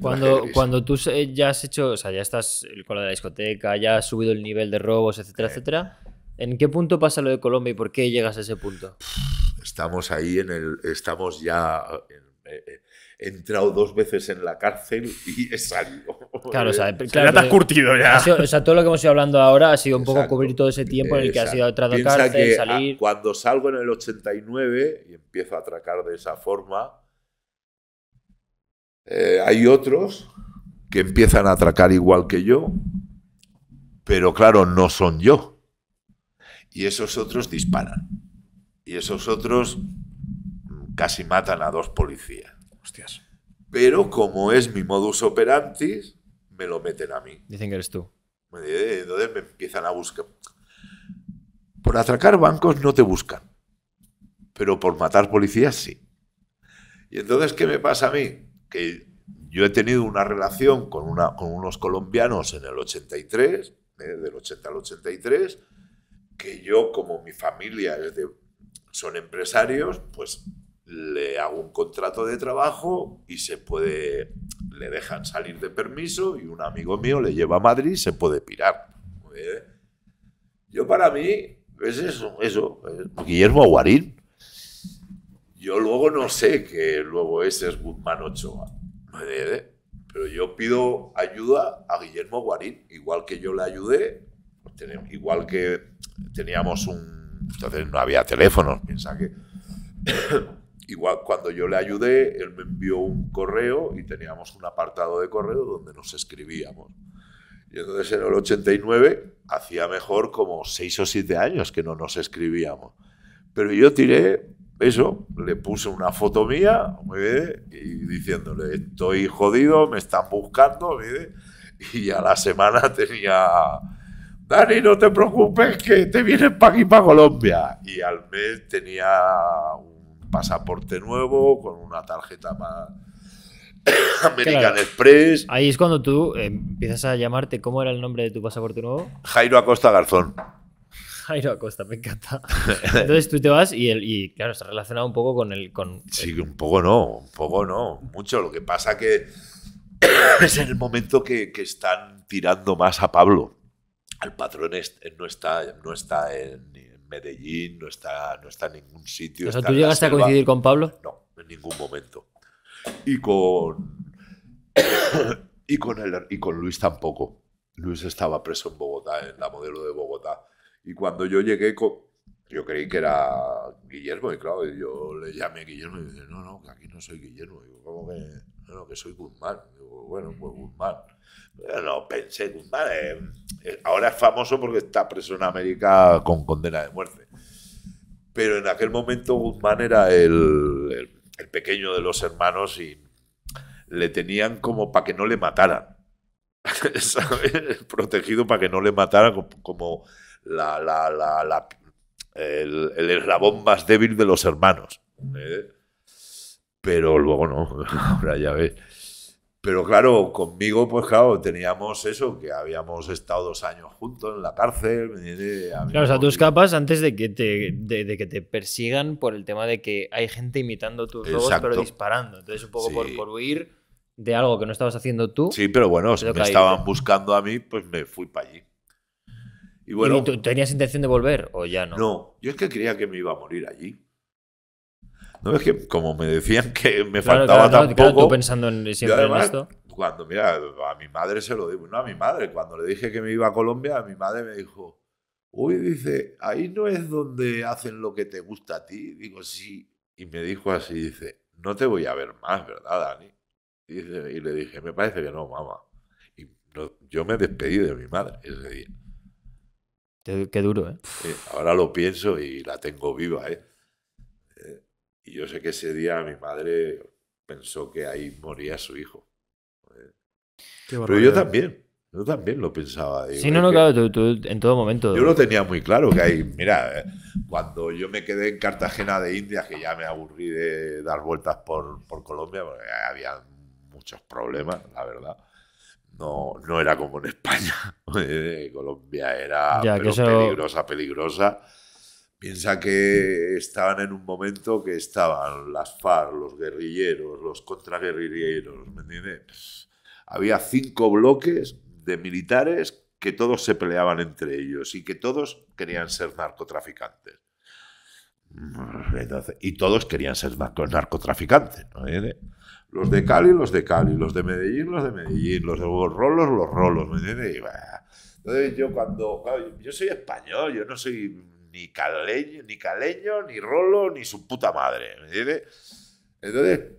cuando, cuando tú ya has hecho, o sea, ya estás eh, con la de la discoteca, ya has subido el nivel de robos, etcétera, etcétera, ¿en qué punto pasa lo de Colombia y por qué llegas a ese punto? Estamos ahí en el, estamos ya, eh, eh, he entrado dos veces en la cárcel y he salido. Claro, o sea, claro, ya curtido ya. o sea, todo lo que hemos ido hablando ahora ha sido un poco cubrir todo ese tiempo en el que ha has ido cárcel, ah, salir. cuando salgo en el 89 y empiezo a atracar de esa forma, eh, hay otros que empiezan a atracar igual que yo, pero claro, no son yo. Y esos otros disparan. Y esos otros mm, casi matan a dos policías. Hostias. Pero como es mi modus operandi, me lo meten a mí. Dicen que eres tú. Eh, entonces me empiezan a buscar. Por atracar bancos no te buscan, pero por matar policías sí. Y entonces, ¿qué me pasa a mí? que yo he tenido una relación con, una, con unos colombianos en el 83, eh, del 80 al 83, que yo, como mi familia son empresarios, pues le hago un contrato de trabajo y se puede, le dejan salir de permiso y un amigo mío le lleva a Madrid y se puede pirar. ¿Eh? Yo para mí es eso, eso, ¿eh? Guillermo Aguarín. Yo luego no sé que luego ese es Guzmán Ochoa. Pero yo pido ayuda a Guillermo Guarín, igual que yo le ayudé, pues igual que teníamos un... Entonces no había teléfonos, piensa que... igual cuando yo le ayudé, él me envió un correo y teníamos un apartado de correo donde nos escribíamos. Y entonces en el 89 hacía mejor como seis o siete años que no nos escribíamos. Pero yo tiré eso, le puse una foto mía y diciéndole, estoy jodido, me están buscando, y a la semana tenía, Dani, no te preocupes, que te vienes para aquí, para Colombia. Y al mes tenía un pasaporte nuevo con una tarjeta más... American Express. Ahí es cuando tú eh, empiezas a llamarte, ¿cómo era el nombre de tu pasaporte nuevo? Jairo Acosta Garzón. Jairo Acosta, me encanta. Entonces tú te vas y, el, claro, está relacionado un poco con el... Sí, un poco no, un poco no, mucho. Lo que pasa que es en el momento que, están tirando más a Pablo. al patrón no está, no está en, Medellín, no está, no está en ningún sitio. O ¿Tú llegaste a coincidir con Pablo? No, en ningún momento. Y con, y con Luis tampoco. Luis estaba preso en Bogotá, en la modelo de Bogotá. Y cuando yo llegué, yo creí que era Guillermo, y claro, yo le llamé a Guillermo y dije, no, no, que aquí no soy Guillermo, digo, ¿cómo que? No, que soy Guzmán. Digo, bueno, pues Guzmán. no, pensé, Guzmán, eh, eh, ahora es famoso porque está preso en América con condena de muerte. Pero en aquel momento Guzmán era el, pequeño de los hermanos y le tenían como para que no le mataran. Protegido para que no le mataran, como la, la, la, el, eslabón más débil de los hermanos. ¿eh? Pero luego no, ahora ya ves. Pero claro, conmigo, pues claro, teníamos eso, que habíamos estado dos años juntos en la cárcel. ¿eh? claro, o sea, tú escapas antes de que, te, de, que te persigan por el tema de que hay gente imitando tus robos, pero disparando. Entonces, un poco por, por huir de algo que no estabas haciendo tú. Sí, pero bueno, si me estaban buscando a mí, pues me fui para allí. Y bueno, tenías intención de volver o ya no? No, yo es que creía que me iba a morir allí. No es que como me decían que me faltaba tan poco. pensando en, siempre en esto. Cuando mira, a mi madre se lo digo, no a mi madre, cuando le dije que me iba a Colombia, a mi madre me dijo, "Uy, dice, ahí no es donde hacen lo que te gusta a ti." Digo, "Sí." Y me dijo así, dice, "No te voy a ver más, ¿verdad, Dani?" Y, dice, y le dije, "Me parece que no, mamá." Y yo me despedí de mi madre ese día. Qué duro, ¿eh? Ahora lo pienso y la tengo viva, ¿eh? ¿eh? Y yo sé que ese día mi madre pensó que ahí moría su hijo. ¿eh? Pero yo también, yo también lo pensaba. ahí. sí, no, no, claro, tú, en todo momento. Yo lo tenía muy claro que ahí, mira, eh, cuando yo me quedé en Cartagena de Indias, que ya me aburrí de dar vueltas por, por Colombia, porque había muchos problemas, la verdad no, era como en España. Eh, Colombia era peligrosa, peligrosa. Piensa que estaban en un momento que estaban las FARC, los guerrilleros, los contraguerrilleros, ¿me entiendes? Había cinco bloques de militares que todos se peleaban entre ellos y que todos querían ser narcotraficantes y todos querían ser narcotraficantes. ¿Eh? Los de Cali, los de Cali, los de Medellín, los de Medellín, los de los rolos, los rolos. entonces yo cuando, yo soy español, yo no soy ni caleño, ni caleño, ni rolo, ni su puta madre. ¿me Entonces,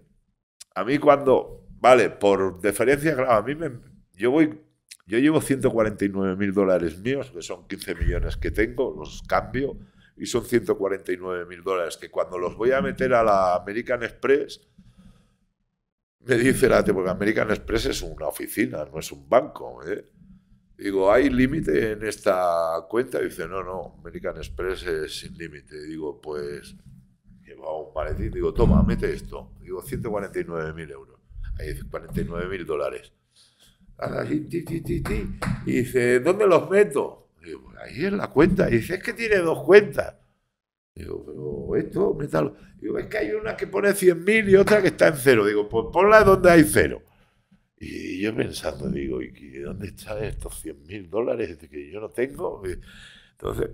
a mí cuando, vale, por deferencia, a mí me, yo voy, yo llevo 149 mil dólares míos, que son 15 millones que tengo, los cambio y son 149 mil dólares, que cuando los voy a meter a la American Express, me dice la porque American Express es una oficina, no es un banco. ¿eh? Digo, ¿hay límite en esta cuenta? Y dice, no, no, American Express es sin límite. Digo, pues lleva un maletín, digo, toma, mete esto. Digo, 149 mil euros. Ahí 49 mil dólares. y dice, ¿dónde los meto? Digo, pues, ahí es la cuenta. Y dice, es que tiene dos cuentas. Digo, pero esto, metal. Digo, es que hay una que pone 100.000 y otra que está en cero. Digo, pues ponla donde hay cero. Y yo pensando, digo, ¿y dónde están estos 100.000 dólares que yo no tengo? Entonces,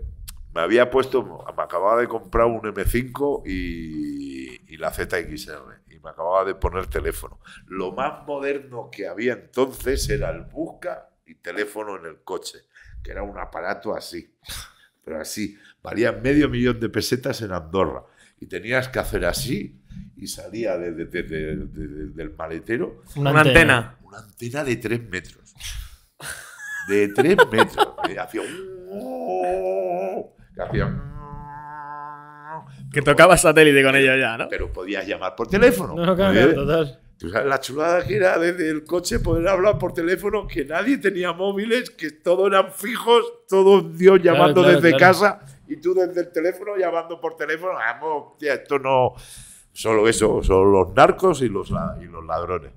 me había puesto, me acababa de comprar un M5 y, y la ZXR. Y me acababa de poner teléfono. Lo más moderno que había entonces era el busca y teléfono en el coche que era un aparato así, pero así, valía medio millón de pesetas en Andorra. Y tenías que hacer así y salía del maletero una, antena. Una antena de tres metros. De tres metros. hacía... Que hacía que tocaba satélite con ella ya, ¿no? Pero podías llamar por teléfono la chulada que era desde el coche poder hablar por teléfono, que nadie tenía móviles, que todos eran fijos, todos Dios llamando desde casa y tú desde el teléfono llamando por teléfono. Vamos, tía, esto no. Solo eso, son los narcos y los, y los ladrones.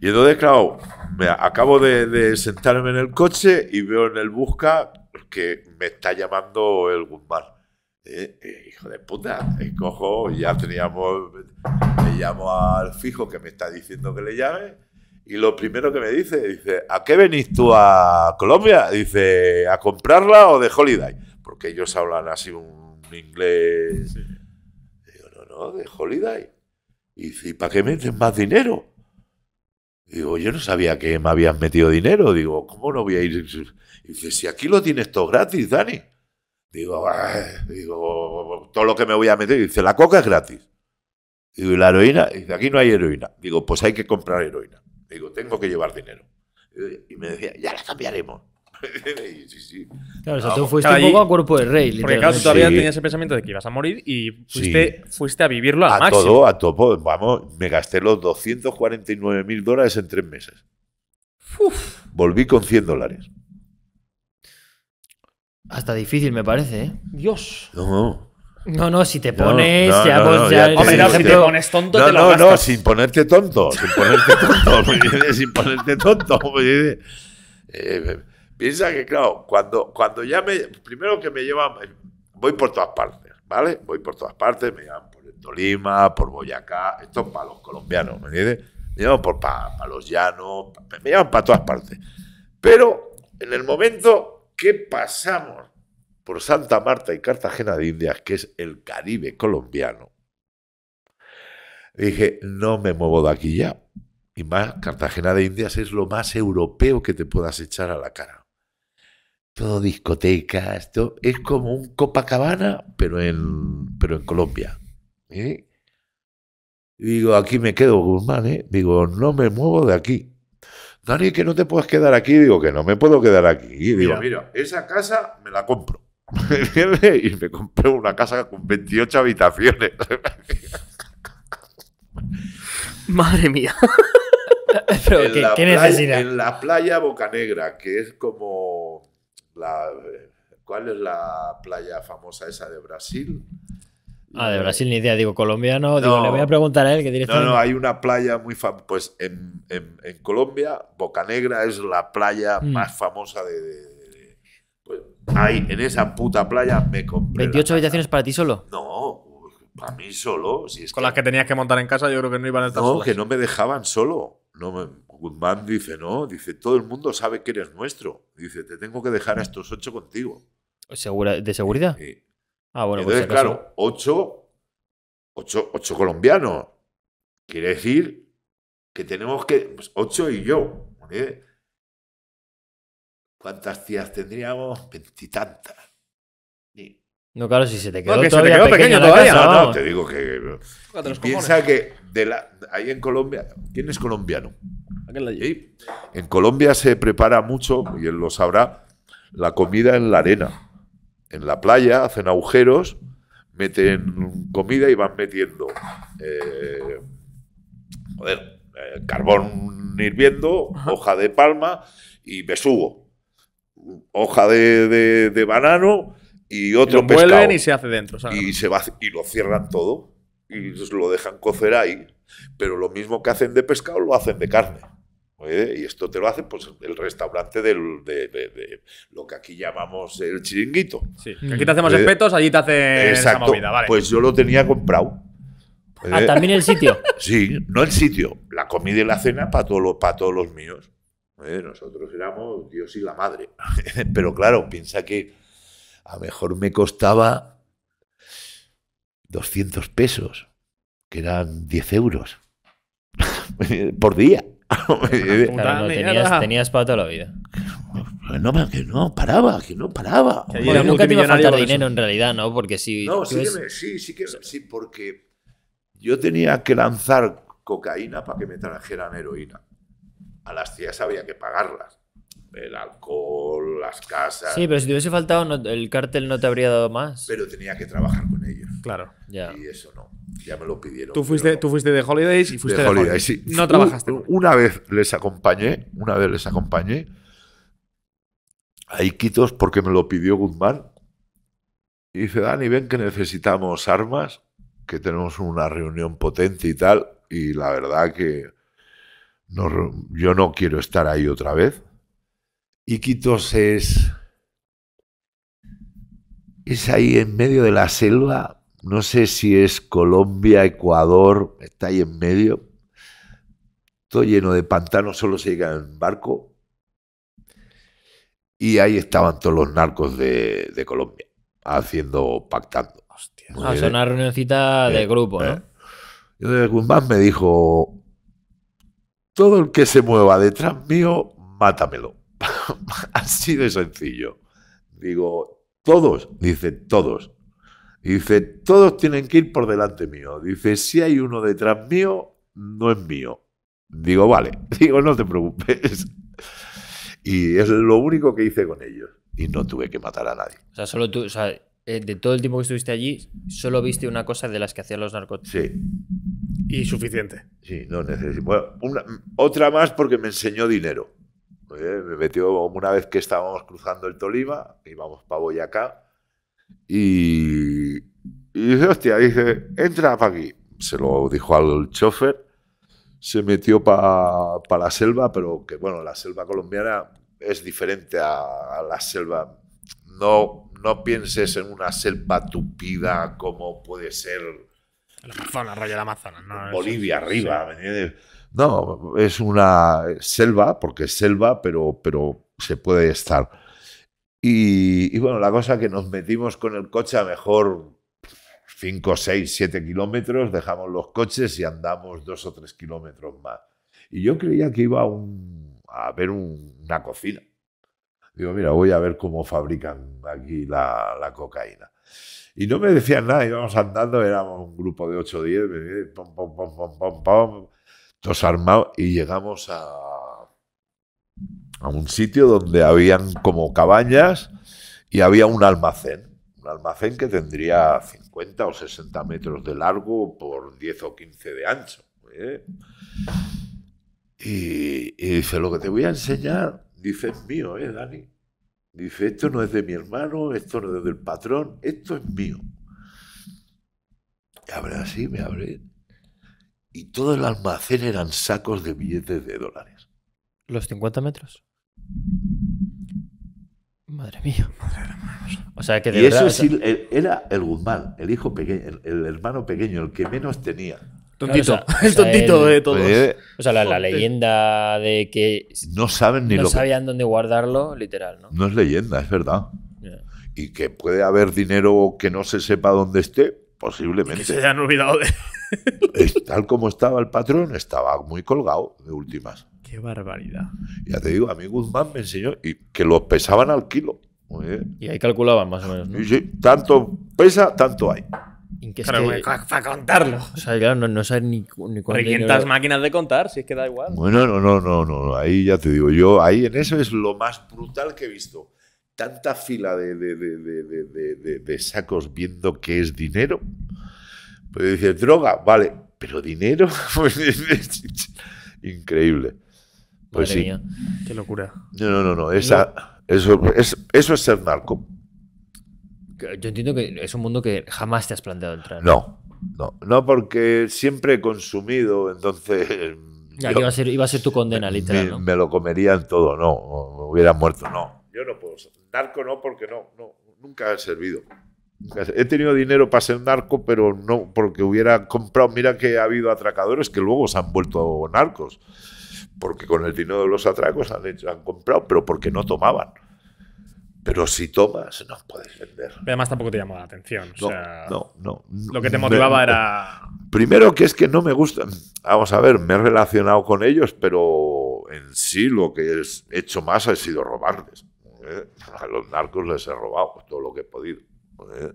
Y entonces, claro, me acabo de, de sentarme en el coche y veo en el busca que me está llamando el Guzmán. Eh, eh, hijo de puta, eh, cojo, ya teníamos, le llamo al fijo que me está diciendo que le llame, y lo primero que me dice, dice, ¿a qué venís tú a Colombia? Dice, ¿a comprarla o de holiday? Porque ellos hablan así un inglés. Digo, no, no, de holiday. Y dice, para qué metes más dinero? Digo, yo no sabía que me habías metido dinero. Digo, ¿cómo no voy a ir? Y dice, si aquí lo tienes todo gratis, Dani. Digo, todo lo que me voy a meter. Dice, la coca es gratis. ¿y la heroína? Dice, aquí no hay heroína. Digo, pues hay que comprar heroína. Digo, tengo que llevar dinero. Y me decía, ya la cambiaremos. Claro, tú fuiste un poco a cuerpo de rey. Porque claro, todavía tenías el pensamiento de que ibas a morir y fuiste, fuiste a vivirlo al a máximo. todo, a topo. Vamos, me gasté los 249 mil dólares en tres meses. Volví con 100 dólares. Hasta difícil, me parece, ¿eh? Dios. No. No, no, si te pones. te pones tonto, te lo No, no, sin ponerte tonto. Sin ponerte tonto. sin ponerte tonto. Eh, piensa que, claro, cuando, cuando ya me. Primero que me llevan. Eh, voy por todas partes, ¿vale? Voy por todas partes, me llevan por Tolima, por Boyacá. Esto es para los colombianos, ¿me entiendes? Me llevan por para los llanos, me llevan para todas partes. Pero en el momento ¿Qué pasamos por Santa Marta y Cartagena de Indias, que es el Caribe colombiano, dije, no me muevo de aquí ya. Y más, Cartagena de Indias es lo más europeo que te puedas echar a la cara. Todo discoteca, esto es como un Copacabana, pero en, pero en Colombia. digo, aquí me quedo, Guzmán, ¿eh? digo, no me muevo de aquí. Dani, que no te puedes quedar aquí. Digo, que no me puedo quedar aquí. digo, mira, esa casa me la compro. y me compré una casa con 28 habitaciones. Madre mía. Pero, ¿qué, necesidad? en la playa Negra... que es como la. Eh, ¿Cuál es la playa famosa esa de Brasil? Ah, de Brasil ni idea, digo colombiano, no, le voy a preguntar a él que tiene. No, no, hay una playa muy famosa, pues en, Colombia, Boca Negra es la playa mm. más famosa de... pues, ahí, en esa puta playa me compré. ¿28 habitaciones para ti solo? No, para mí solo. Si Con las que tenías que montar en casa, yo creo que no iban a estar No, que no me dejaban solo. No me... Guzmán dice, no, dice, todo el mundo sabe que eres nuestro. Dice, te tengo que dejar a estos ocho contigo. ¿De seguridad? Sí. Ah, Entonces, claro, ocho, colombianos. Quiere decir que tenemos que. Pues ocho y yo. ¿Cuántas tías tendríamos? Veintitantas. No, claro, si se te quedó, no, que todavía pequeño, todavía. no, no, te digo que. Piensa que de la, ahí en Colombia. ¿Quién es colombiano? En Colombia se prepara mucho, y él lo sabrá, la comida en la arena en la playa, hacen agujeros, meten comida y van metiendo eh, eh, carbón hirviendo, hoja de palma y besugo, hoja de, de, banano y otro y pescado. Vuelven y se hace dentro. y, se va, y lo cierran todo y lo dejan cocer ahí. Pero lo mismo que hacen de pescado lo hacen de carne. Y esto te lo hace pues, el restaurante del, de, lo que aquí llamamos el chiringuito. Mm. aquí te hacemos eh, espetos, allí te hace esa movida, Pues yo lo tenía comprado. Ah, eh, también el sitio. Sí, no el sitio, la comida y la cena para todos los míos. Eh, nosotros éramos Dios y la madre. Pero claro, piensa que a lo mejor me costaba 200 pesos, que eran 10 euros por día. Eh, tenías, para toda la vida. No, que no, paraba, que no paraba. nunca te iba a faltar dinero en realidad, ¿no? Porque No, sí, sí, sí, sí, porque yo tenía que lanzar cocaína para que me trajeran heroína. A las tías había que pagarlas. El alcohol, las casas. Sí, pero si te hubiese faltado, el cártel no te habría dado más. Pero tenía que trabajar con ellos. Claro. Ya. Y eso no ya me lo pidieron. Tú fuiste, tú fuiste de Holidays y fuiste de, Holidays. No trabajaste. Una, vez les acompañé, una vez les acompañé a Iquitos porque me lo pidió Guzmán. Y dice, Dani, ven que necesitamos armas, que tenemos una reunión potente y tal. Y la verdad que yo no quiero estar ahí otra vez. Iquitos es... Es ahí en medio de la selva, no sé si es Colombia, Ecuador, está ahí en medio, todo lleno de pantanos, solo se llega en barco. Y ahí estaban todos los narcos de, Colombia, haciendo, pactando. Hostia. Ah, una ¿eh? reunioncita de grupo, ¿no? Eh. Entonces Guzmán me dijo, todo el que se mueva detrás mío, mátamelo. Así de sencillo. Digo, todos, dice, todos. Dice, todos tienen que ir por delante mío. Dice, si hay uno detrás mío, no es mío. Digo, vale, digo, no te preocupes. Y es lo único que hice con ellos. Y no tuve que matar a nadie. O sea, solo tú, o sea, eh, de todo el tiempo que estuviste allí, solo viste una cosa de las que hacían los narcos. Sí. Y suficiente. Sí, no necesito. otra más porque me enseñó dinero. Eh, me metió una vez que estábamos cruzando el Tolima, íbamos para Boyacá y, dice, hostia, dice, entra para aquí. Se lo dijo al chofer, se metió para la selva, pero que bueno, la selva colombiana es diferente a, la selva. No, no pienses en una selva tupida como puede ser el Amazonas, rollo de Amazonas. Bolivia arriba, No, es una selva, porque es selva, pero, pero se puede estar. Y, y, bueno, la cosa que nos metimos con el coche a mejor 5, 6, 7 kilómetros, dejamos los coches y andamos 2 o 3 kilómetros más. Y yo creía que iba a, ver una cocina. Digo, mira, voy a ver cómo fabrican aquí la, la cocaína. Y no me decían nada, íbamos andando, éramos un grupo de 8 o 10, eh, pom, pom, pom, todos armados, y llegamos a a un sitio donde habían como cabañas y había un almacén. Un almacén que tendría 50 o 60 metros de largo por 10 o 15 de ancho. ¿eh? Y, dice, lo que te voy a enseñar, dice, es mío, ¿eh, Dani? Dice, esto no es de mi hermano, esto no es del patrón, esto es mío. Y abre así, me abre. Y todo el almacén eran sacos de billetes de dólares. ¿Los 50 metros? Madre mía. O sea que de y eso sí eh, era el Guzmán, el hijo pequeño, el, hermano pequeño, el que menos tenía. Tontito, el tontito de todos. Pues, eh, o sea, la, leyenda de que no saben ni sabían dónde guardarlo, literal, ¿no? es leyenda, es verdad. Y que puede haber dinero que no se sepa dónde esté, posiblemente. se han olvidado de. tal como estaba el patrón, estaba muy colgado de últimas. Qué barbaridad. Ya te digo, a mí Guzmán me enseñó y que los pesaban al kilo. Y ahí calculaban más o menos. tanto pesa, tanto hay. para contarlo. O sea, claro, no, sabes ni, ni cuánto. máquinas de contar, si es que da igual. Bueno, no, no, no, no. Ahí ya te digo, yo, ahí en eso es lo más brutal que he visto. Tanta fila de, de, de sacos viendo que es dinero. Pues dices, droga, vale, pero dinero. Pues, increíble. Pues sí. Qué locura. No, no, no, eso, es, eso es ser narco. Yo entiendo que es un mundo que jamás te has planteado entrar. No, no, no, porque siempre he consumido, entonces. Ya, iba, a ser, tu condena, literal. Me, ¿no? me lo comerían todo, no. Me muerto, no. Yo no puedo ser. Narco no, porque no, no. Nunca he servido. He tenido dinero para ser narco, pero no porque hubiera comprado. Mira que ha habido atracadores que luego se han vuelto narcos porque con el dinero de los atracos han, comprado, pero porque no tomaban. Pero si tomas, no puedes vender. además tampoco te llamó la atención. No, no, no, Lo que te motivaba era. Primero, que es que no me gustan. Vamos a ver, me he relacionado con ellos, pero en sí lo que he hecho más ha sido robarles. ¿eh? A los narcos les he robado todo lo que he podido. ¿eh?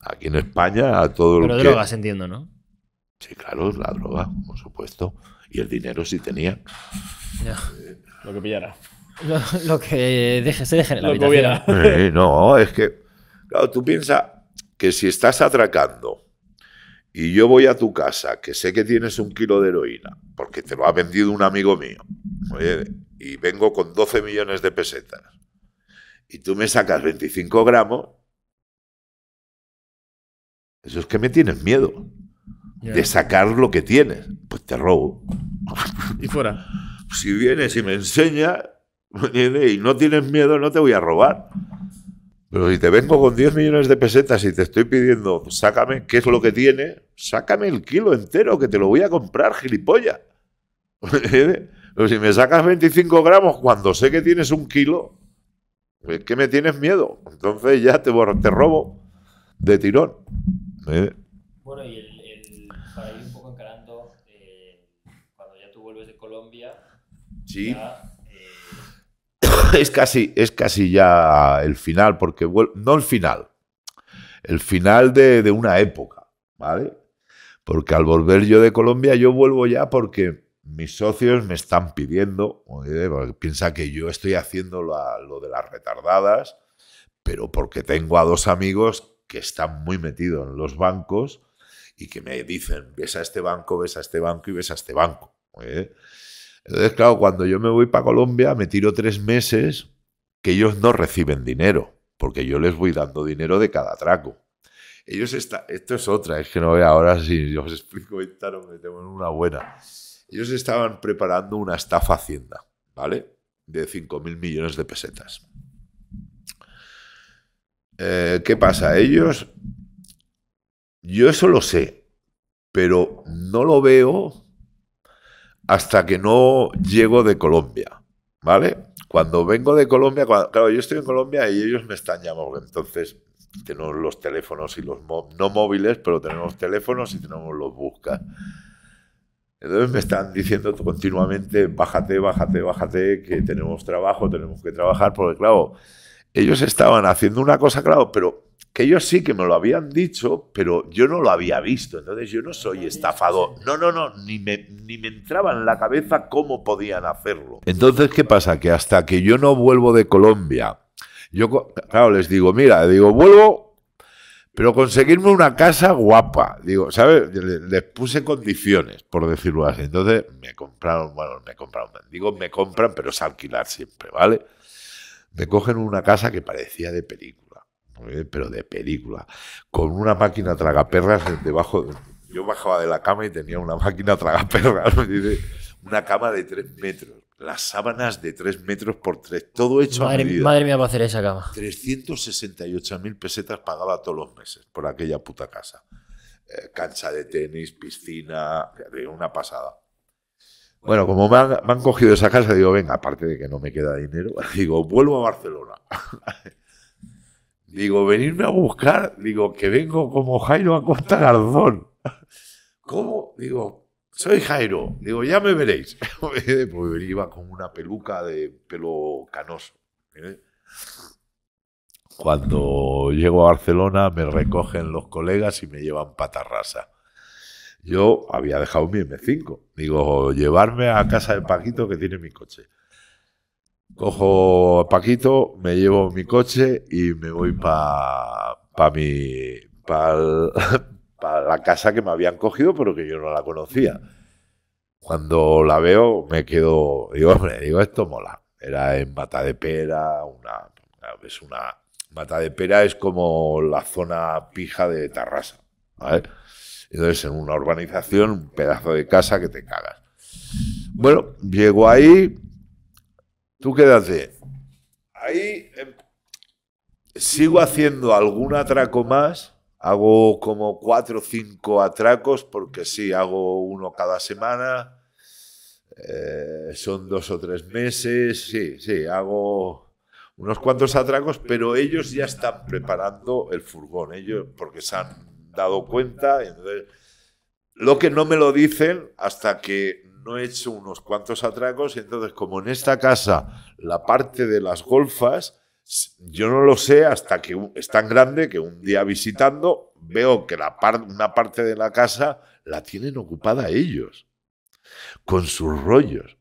Aquí en España, a todo lo que. Pero drogas, entiendo, ¿no? Sí, claro, la droga, por supuesto. Y el dinero sí tenía. lo que pillara. Lo, que se deje en la lo habitación. Eh, no, es que, claro, tú piensas que si estás atracando y yo voy a tu casa, que sé que tienes un kilo de heroína, porque te lo ha vendido un amigo mío, y vengo con 12 millones de pesetas, y tú me sacas 25 gramos, eso es que me tienes miedo de sacar lo que tienes. Pues te robo. Y fuera. Si vienes y me enseñas y no tienes miedo, no te voy a robar. Pero si te vengo con 10 millones de pesetas y te estoy pidiendo, sácame, ¿qué es lo que tienes? Sácame el kilo entero que te lo voy a comprar, gilipollas. ¿Eh? Pero si me sacas 25 gramos cuando sé que tienes un kilo, ¿qué que me tienes miedo. Entonces ya te, te robo de tirón. ¿Eh? Bueno, y Sí. Eh, es casi, es casi ya el final, porque no el final, el final de, una época, ¿vale? Porque al volver yo de Colombia, yo vuelvo ya porque mis socios me están pidiendo, piensa que yo estoy haciendo lo de las retardadas, pero porque tengo a dos amigos que están muy metidos en los bancos y que me dicen, ves a este banco, ves a este banco y ves a este banco. Entonces, claro, cuando yo me voy para Colombia, me tiro tres meses que ellos no reciben dinero, porque yo les voy dando dinero de cada atraco. Ellos están... esto es otra, es que no veo ahora si os explico y me tengo una buena. Ellos estaban preparando una estafa hacienda, ¿vale? De 5.000 mil millones de pesetas. Eh, ¿Qué pasa? Ellos, yo eso lo sé, pero no lo veo hasta que no llego de Colombia, ¿vale? Cuando vengo de Colombia, cuando, claro, yo estoy en Colombia y ellos me están llamando, entonces tenemos los teléfonos y los no móviles, pero tenemos teléfonos y tenemos los buscas. Entonces me están diciendo continuamente, bájate, bájate, bájate, que tenemos trabajo, tenemos que trabajar, porque claro, ellos estaban haciendo una cosa, claro, pero que ellos sí que me lo habían dicho, pero yo no lo había visto. Entonces yo no soy estafador. No, no, no, ni me, ni me entraba en la cabeza cómo podían hacerlo. Entonces, ¿qué pasa? Que hasta que yo no vuelvo de Colombia, yo, claro, les digo, mira, digo, vuelvo, pero conseguirme una casa guapa. Digo, ¿sabes? Les, puse condiciones, por decirlo así. Entonces me compraron, bueno, me compraron, digo, me compran, pero es alquilar siempre, ¿vale? Me cogen una casa que parecía de película eh, pero de película, con una máquina tragaperras debajo. yo bajaba de la cama y tenía una máquina tragaperras, una cama de tres metros, las sábanas de tres metros por tres, todo hecho madre, a medida. Madre mía, a hacer esa cama. 368.000 pesetas pagaba todos los meses por aquella puta casa. Eh, cancha de tenis, piscina, una pasada. Bueno, como han, me han, cogido esa casa, digo, venga, aparte de que no me queda dinero, digo, vuelvo a Barcelona. Digo, venirme a buscar, digo, que vengo como Jairo a Costa Garzón. ¿Cómo? Digo, soy Jairo. Digo, ya me veréis. Porque iba con una peluca de pelo canoso. ¿eh? Cuando llego a Barcelona me recogen los colegas y me llevan patarrasa. Yo había dejado mi M5. Digo, llevarme a casa de Paquito que tiene mi coche cojo a Paquito, me llevo mi coche y me voy para mi la casa que me habían cogido, pero que yo no la conocía. Cuando la veo, me quedo, digo, hombre, digo, esto mola. Era en Mata de Pera, una, es una, Mata de Pera es como la zona pija de Tarrasa, Entonces, en una urbanización, un pedazo de casa que te cagas. Bueno, llego ahí, Tú quédate. Ahí em, sigo haciendo algún atraco más. Hago como cuatro o cinco atracos, porque sí, hago uno cada semana. Eh, son dos o tres meses. Sí, sí, hago unos cuantos atracos, pero ellos ya están preparando el furgón, ellos, porque se han dado cuenta. Entonces, lo que no me lo dicen hasta que he hecho unos cuantos atracos. Y entonces, como en esta casa, la parte de las golfas, yo no lo sé hasta que es tan grande que un día visitando veo que la una parte de la casa la tienen ocupada ellos, con sus rollos.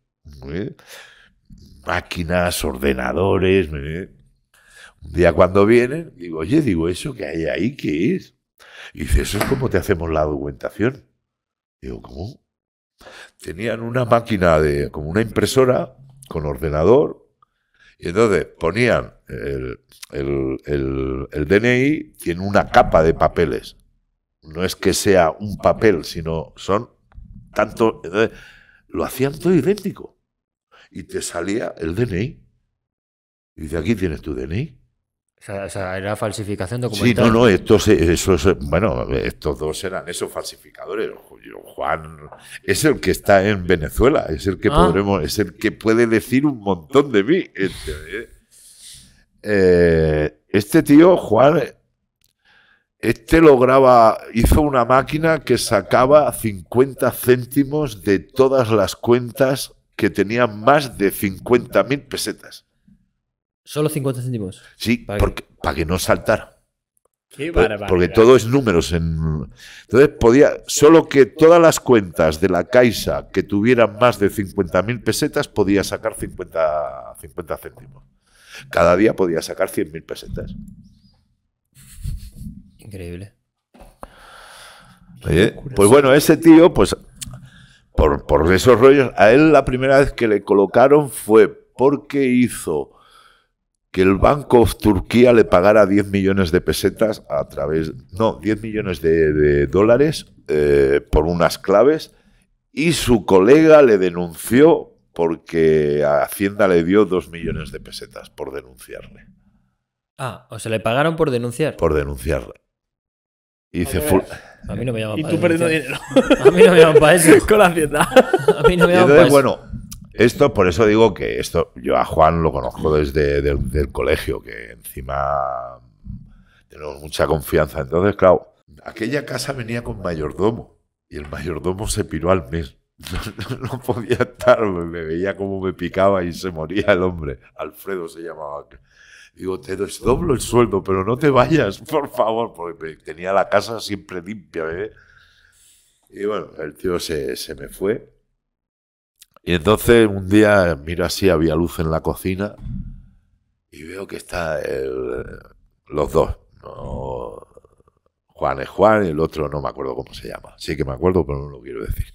Máquinas, ordenadores. Un día cuando vienen, digo, oye, digo, ¿eso que hay ahí qué es? Y dice, eso es como te hacemos la documentación. Digo, ¿cómo? tenían una máquina de, como una impresora con ordenador, y entonces ponían el, DNI en una capa de papeles. No es que sea un papel, sino son tanto. Entonces, lo hacían todo idéntico. Y te salía el DNI. Y dice, aquí tienes tu DNI. O sea, era falsificación documental. Sí, no, no, estos, bueno, estos dos eran esos falsificadores. Juan es el que está en Venezuela, es el que ah. podremos, es el que puede decir un montón de mí. Este, ¿eh? Eh, este tío, Juan, este lograba, hizo una máquina que sacaba 50 céntimos de todas las cuentas que tenían más de 50.000 pesetas. Solo 50 céntimos. Sí, para, porque, que... para que no saltara. Qué porque, porque todo es números. En... Entonces podía, solo que todas las cuentas de la Caixa que tuvieran más de 50.000 pesetas podía sacar 50, 50 céntimos. Cada día podía sacar 100.000 pesetas. Increíble. pues bueno, ese tío, pues por, por esos rollos, a él la primera vez que le colocaron fue porque hizo que el Banco de Turquía le pagara 10 millones de pesetas a través, no, 10 millones de, dólares eh, por unas claves y su colega le denunció porque Hacienda le dio 2 millones de pesetas por denunciarle. Ah, o se le pagaron por denunciar. Por denunciarle. Y dice, a mí no me Y tú perdiendo dinero. A mí no me llaman para eso. Con la Hacienda. A mí no me llaman Bueno, esto, por eso digo que esto, yo a Juan lo conozco desde del, colegio, que encima tenemos mucha confianza. Entonces, claro, aquella casa venía con mayordomo y el mayordomo se piró al mes. No, podía estar, me veía como me picaba y se moría el hombre. Alfredo se llamaba. Digo, te desdoblo el sueldo, pero no te vayas, por favor, porque tenía la casa siempre limpia, bebé. ¿eh? Y bueno, el tío se, se me fue y entonces un día miro así, había luz en la cocina y veo que está los dos. Juan es Juan y el otro no me acuerdo cómo se llama. Sí que me acuerdo, pero no lo quiero decir.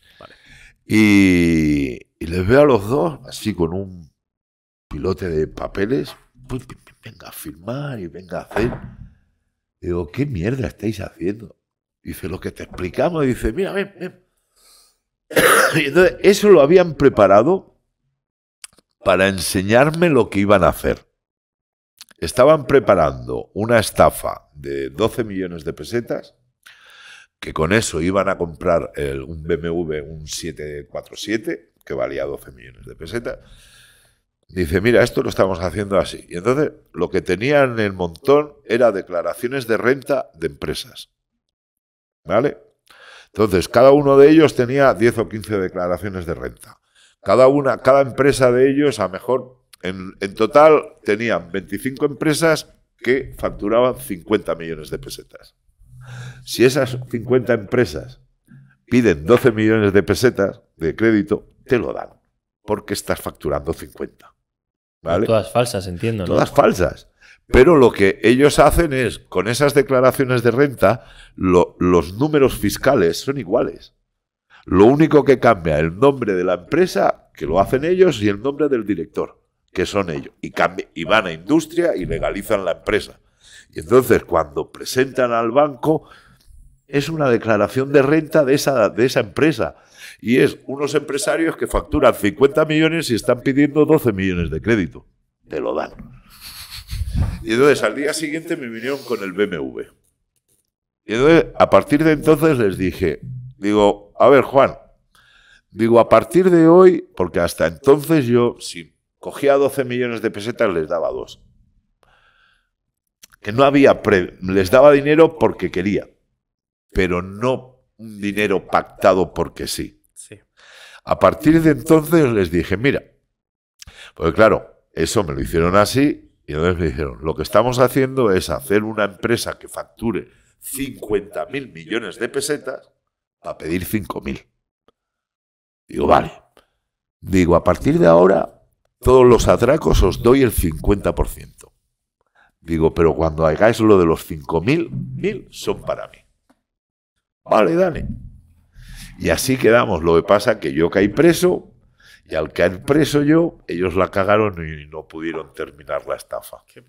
Y, les veo a los dos así con un pilote de papeles. Pues, venga a firmar y venga a hacer. digo, ¿qué mierda estáis haciendo? Dice, lo que te explicamos. Dice, mira, ven, ven, Entonces, eso lo habían preparado para enseñarme lo que iban a hacer. Estaban preparando una estafa de 12 millones de pesetas, que con eso iban a comprar un BMW, un 747, que valía 12 millones de pesetas. Dice, mira, esto lo estamos haciendo así. Y entonces lo que tenían en el montón era declaraciones de renta de empresas. ¿Vale? Entonces, cada uno de ellos tenía 10 o 15 declaraciones de renta. Cada, una, cada empresa de ellos, a mejor, en, total tenían 25 empresas que facturaban 50 millones de pesetas. Si esas 50 empresas piden 12 millones de pesetas de crédito, te lo dan, porque estás facturando 50. Pues ¿vale? Todas falsas, entiendo. Todas falsas. Pero lo que ellos hacen es, con esas declaraciones de renta, los números fiscales son iguales. Lo único que cambia el nombre de la empresa, que lo hacen ellos, y el nombre del director, que son ellos. Y, cambia, y van a industria y legalizan la empresa. Y entonces cuando presentan al banco, es una declaración de renta de esa, de esa empresa. Y es unos empresarios que facturan 50 millones y están pidiendo 12 millones de crédito. Te lo dan. Y entonces al día siguiente me vinieron con el BMW. Y entonces, a partir de entonces les dije, digo, a ver Juan, digo, a partir de hoy, porque hasta entonces yo, si cogía 12 millones de pesetas, les daba dos. Que no había, les daba dinero porque quería, pero no un dinero pactado porque sí. sí. A partir de entonces les dije, mira, porque claro, eso me lo hicieron así y entonces me dijeron, lo que estamos haciendo es hacer una empresa que facture 50.000 mil millones de pesetas para pedir 5.000. mil. Digo, vale. Digo, a partir de ahora, todos los atracos os doy el 50%. Digo, pero cuando hagáis lo de los 5.000, 1.000 son para mí. Vale, dale. Y así quedamos. Lo que pasa es que yo caí preso, y al caer preso yo, ellos la cagaron y no pudieron terminar la estafa.